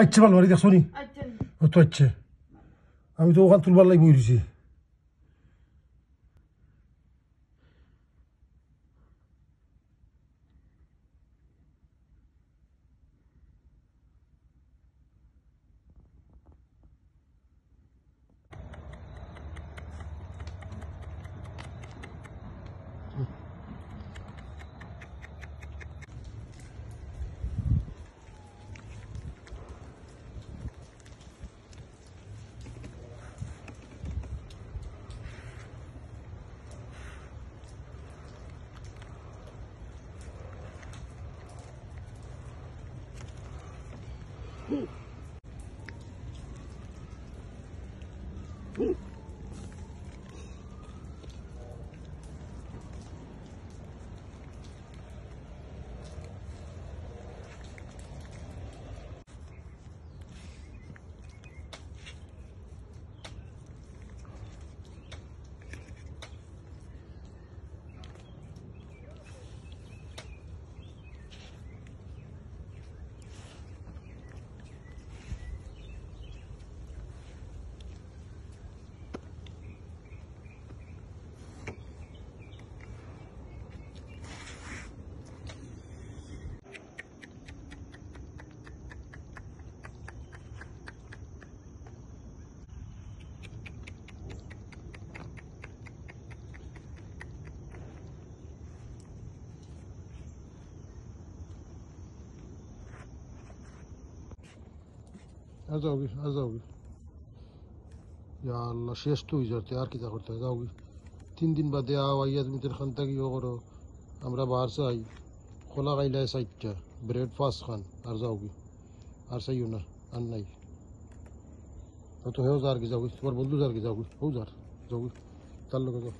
আইচ্ছে বালবাড়ি দেখছো নি আচ্ছা। তো আইচ্ছে আমি তো ওখান তুলবার লাগি বই Woo! Woo! আর যাও কি আর যাও কি আল্লাহ শেষ তো হয়ে যাতে আর কিতা করতে যাও কি তিন দিন বাদে আও আইয়া তুমি তোর খান থাকি ইয়ে করো আমরা বাহার চাই খোলা গাইলাই সাইডটা ব্রেকফাস্ট খান আর যাও কি আর চাইও না আর নাই তো হেও যার কি যাও তোর বন্ধু যার কি যাও হো যার যাও তার লগে যাও